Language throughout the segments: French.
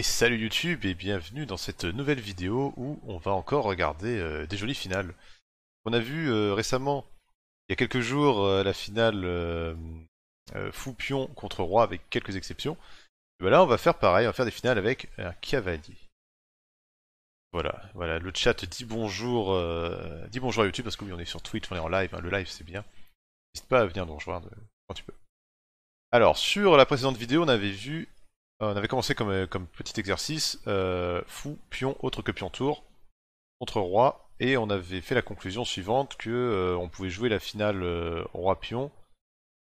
Et salut YouTube et bienvenue dans cette nouvelle vidéo où on va encore regarder euh, des jolies finales. On a vu euh, récemment, il y a quelques jours, euh, la finale Foupion contre Roi avec quelques exceptions. Et ben là on va faire pareil, on va faire des finales avec un cavalier. Voilà, voilà, le chat dit bonjour, dit bonjour à YouTube parce que oui on est sur Twitch, on est en live, hein, le live c'est bien. N'hésite pas à venir nous rejoindre quand tu peux. Alors sur la précédente vidéo on avait vu euh, on avait commencé comme, euh, petit exercice euh, fou, pion, autre que pion tour, contre roi, et on avait fait la conclusion suivante que on pouvait jouer la finale roi pion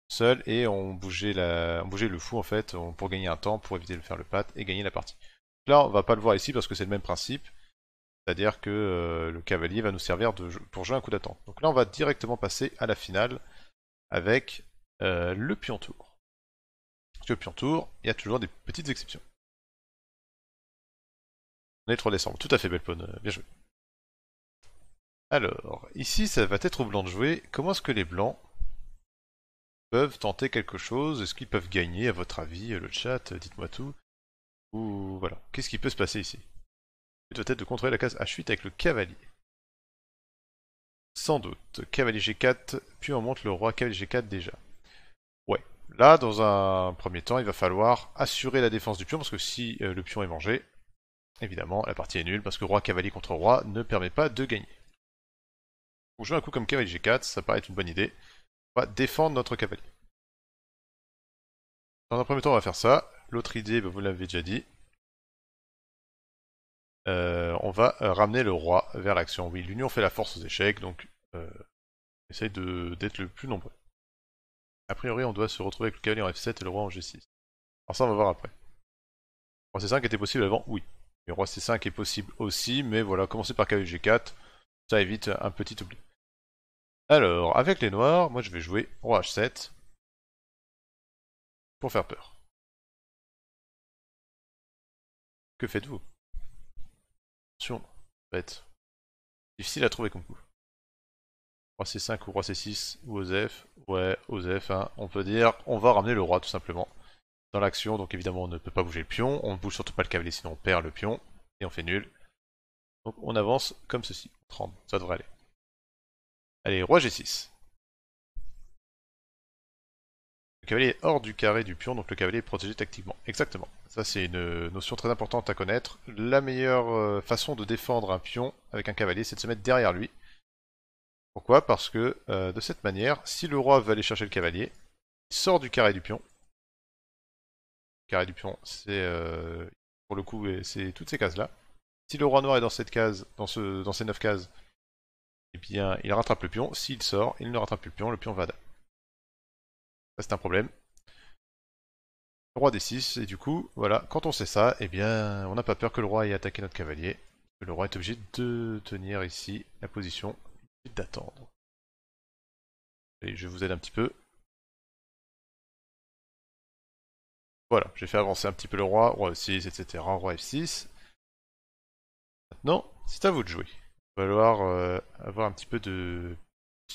seul et on bougeait, la, on bougeait le fou en fait pour gagner un temps, pour éviter de faire le pat et gagner la partie. Là on va pas le voir ici parce que c'est le même principe, c'est-à-dire que le cavalier va nous servir de, pour jouer un coup d'attente. Donc là on va directement passer à la finale avec le pion tour. Parce que en tour, il y a toujours des petites exceptions. On est le 3 décembre. Tout à fait, belle pawn, euh, Bien joué. Alors, ici, ça va être aux blancs de jouer. Comment est-ce que les blancs peuvent tenter quelque chose Est-ce qu'ils peuvent gagner, à votre avis euh, Le chat, euh, dites-moi tout. Ou voilà. Qu'est-ce qui peut se passer ici doit être de contrôler la case H8 avec le cavalier. Sans doute. Cavalier G4, puis on monte le roi cavalier G4 déjà. Là, dans un premier temps, il va falloir assurer la défense du pion, parce que si euh, le pion est mangé, évidemment, la partie est nulle, parce que roi cavalier contre roi ne permet pas de gagner. On jouer un coup comme cavalier g4, ça paraît être une bonne idée. On va défendre notre cavalier. Dans un premier temps, on va faire ça. L'autre idée, bah, vous l'avez déjà dit. Euh, on va euh, ramener le roi vers l'action. Oui, l'union fait la force aux échecs, donc euh, essaye d'être le plus nombreux. A priori, on doit se retrouver avec le cavalier en F7 et le roi en G6. Alors ça, on va voir après. Roi C5 était possible avant Oui. Le roi C5 est possible aussi, mais voilà, commencer par cavalier G4, ça évite un petit oubli. Alors, avec les noirs, moi je vais jouer roi H7 pour faire peur. Que faites-vous Attention, bête. Difficile à trouver comme coup. C5 ou Roi C6 ou Osef. Ouais, Osef, hein. on peut dire. On va ramener le roi tout simplement dans l'action. Donc évidemment, on ne peut pas bouger le pion. On ne bouge surtout pas le cavalier, sinon on perd le pion et on fait nul. Donc on avance comme ceci. 30, ça devrait aller. Allez, Roi G6. Le cavalier est hors du carré du pion, donc le cavalier est protégé tactiquement. Exactement. Ça, c'est une notion très importante à connaître. La meilleure euh, façon de défendre un pion avec un cavalier, c'est de se mettre derrière lui. Pourquoi Parce que euh, de cette manière, si le roi veut aller chercher le cavalier, il sort du carré du pion. Le carré du pion, c'est euh, pour le coup c'est toutes ces cases-là. Si le roi noir est dans cette case, dans, ces 9 cases, et eh bien il rattrape le pion. S'il sort, il ne rattrape plus le pion, le pion va Ça c'est un problème. Le roi d6, et du coup, voilà, quand on sait ça, eh bien on n'a pas peur que le roi ait attaqué notre cavalier. Le roi est obligé de tenir ici la position d'attendre et je vous aide un petit peu. Voilà, j'ai fait avancer un petit peu le roi, roi f 6 etc. Roi f6. Maintenant, c'est à vous de jouer. Il va falloir euh, avoir un petit peu de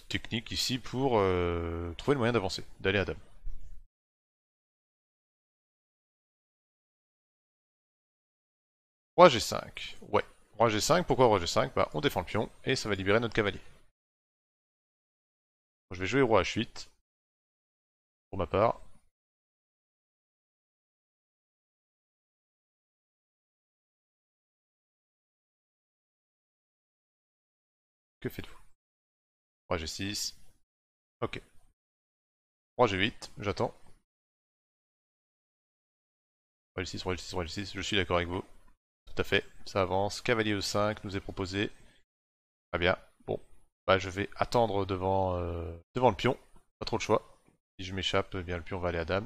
technique ici pour euh, trouver le moyen d'avancer, d'aller à dame. Roi g5. Ouais. Roi g5, pourquoi roi g5 bah, on défend le pion et ça va libérer notre cavalier je vais jouer roi h8. Pour ma part. Que faites-vous Roi g6. Ok. Roi g8, j'attends. Roi g6, roi g6, roi g6, je suis d'accord avec vous. Tout à fait, ça avance. Cavalier e5 nous est proposé. Très bien. Bah, je vais attendre euh, devant, le pion. Pas trop de choix. Si je m'échappe, bien le pion va aller à dame.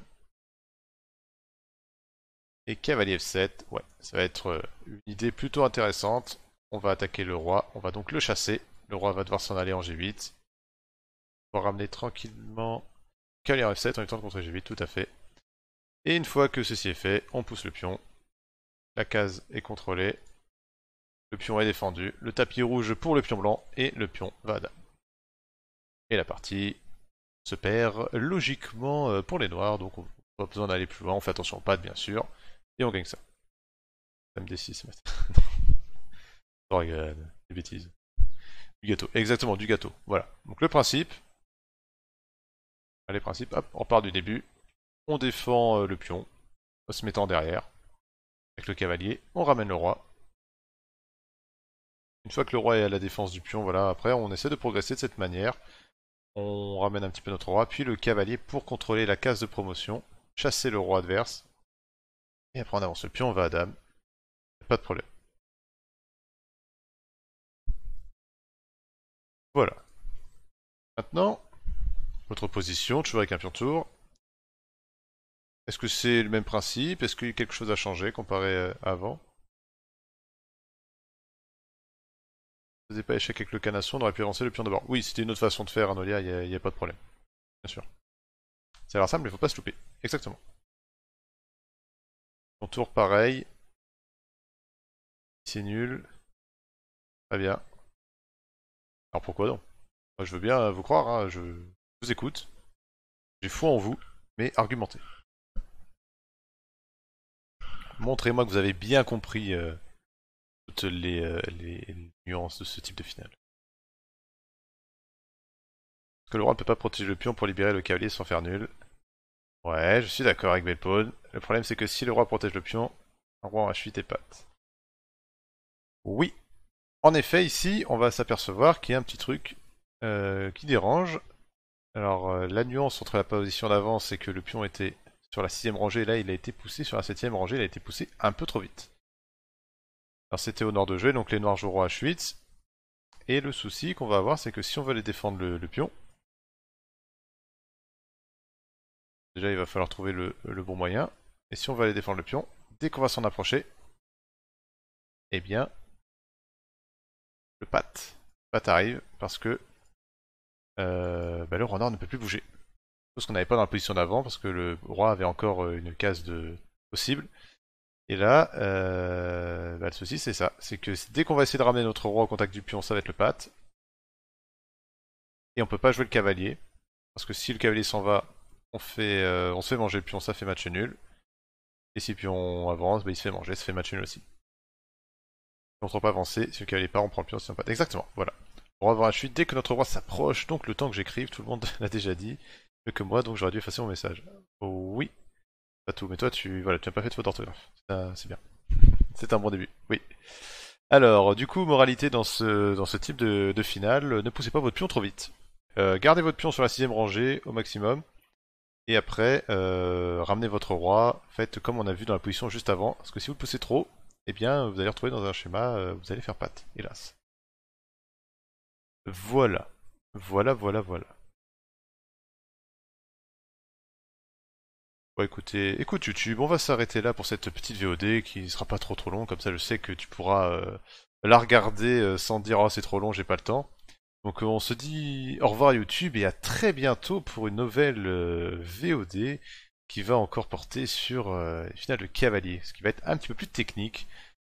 Et cavalier F7, ouais, ça va être euh, une idée plutôt intéressante. On va attaquer le roi, on va donc le chasser. Le roi va devoir s'en aller en G8. On va ramener tranquillement cavalier F7 en étant contre G8, tout à fait. Et une fois que ceci est fait, on pousse le pion. La case est contrôlée. Le pion est défendu, le tapis rouge pour le pion blanc et le pion va Et la partie se perd logiquement euh, pour les noirs, donc on n'a pas besoin d'aller plus loin, on fait attention aux pattes bien sûr, et on gagne ça. Dame D6 Regarde, des bêtises. Du gâteau, exactement, du gâteau. Voilà. Donc le principe. Allez principe. hop, on part du début. On défend euh, le pion en se mettant derrière. Avec le cavalier, on ramène le roi. Une fois que le roi est à la défense du pion, voilà, après on essaie de progresser de cette manière. On ramène un petit peu notre roi, puis le cavalier pour contrôler la case de promotion, chasser le roi adverse. Et après on avance le pion, on va à dame. Pas de problème. Voilà. Maintenant, votre position, toujours avec un pion tour. Est-ce que c'est le même principe Est-ce qu'il y a quelque chose à changer comparé à avant faisait pas échec avec le canasson, on aurait pu avancer le pion d'abord. Oui, c'était une autre façon de faire, Anolia, il n'y a, pas de problème. Bien sûr. C'est a l'air simple, mais faut pas se louper. Exactement. contour tour pareil. C'est nul. Très bien. Alors pourquoi non je veux bien vous croire, hein. je vous écoute. J'ai foi en vous, mais argumentez. Montrez-moi que vous avez bien compris euh, euh, les, nuances de ce type de finale. Parce que le roi ne peut pas protéger le pion pour libérer le cavalier sans faire nul. Ouais, je suis d'accord avec Belpaune. Le problème c'est que si le roi protège le pion, le roi en H8 et patte. Oui. En effet, ici, on va s'apercevoir qu'il y a un petit truc euh, qui dérange. Alors, euh, la nuance entre la position d'avant, c'est que le pion était sur la sixième rangée, là il a été poussé sur la septième rangée, il a été poussé un peu trop vite. Alors c'était au nord de jouer, donc les noirs Roi H8. Et le souci qu'on va avoir, c'est que si on veut aller défendre le, pion, déjà il va falloir trouver le, bon moyen. Et si on veut aller défendre le pion, dès qu'on va s'en approcher, eh bien, le pat. arrive parce que euh, bah, le roi ne peut plus bouger. parce qu'on n'avait pas dans la position d'avant parce que le roi avait encore euh, une case de possible. Et là, euh, bah, le souci c'est ça, c'est que dès qu'on va essayer de ramener notre roi au contact du pion, ça va être le pâte. Et on peut pas jouer le cavalier, parce que si le cavalier s'en va, on, euh, se fait manger le pion, ça fait match nul. Et si le pion avance, bah, il se fait manger, ça fait match nul aussi. On ne pas avancer, si le cavalier part, on prend le pion, c'est un pâte. Exactement, voilà. On va avoir la chute dès que notre roi s'approche, donc le temps que j'écrive, tout le monde l'a déjà dit, mieux que moi, donc j'aurais dû effacer mon message. oui tout, mais toi tu voilà, tu n'as pas fait de faute d'orthographe. C'est bien. C'est un bon début, oui. Alors, du coup, moralité dans ce, dans ce type de, finale, ne poussez pas votre pion trop vite. Euh, gardez votre pion sur la sixième rangée au maximum. Et après, euh, ramenez votre roi. Faites comme on a vu dans la position juste avant. Parce que si vous poussez trop, et eh bien, vous allez retrouver dans un schéma, euh, vous allez faire patte, hélas. Voilà. Voilà, voilà, voilà. Bah, écouter, écoute YouTube, on va s'arrêter là pour cette petite VOD qui ne sera pas trop trop long. comme ça je sais que tu pourras euh, la regarder euh, sans dire oh c'est trop long, j'ai pas le temps. Donc euh, on se dit au revoir YouTube et à très bientôt pour une nouvelle VOD qui va encore porter sur final de cavalier, ce qui va être un petit peu plus technique.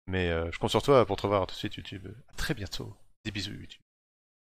Mais je compte sur toi pour te revoir tout de suite YouTube. À très bientôt. Des bisous YouTube.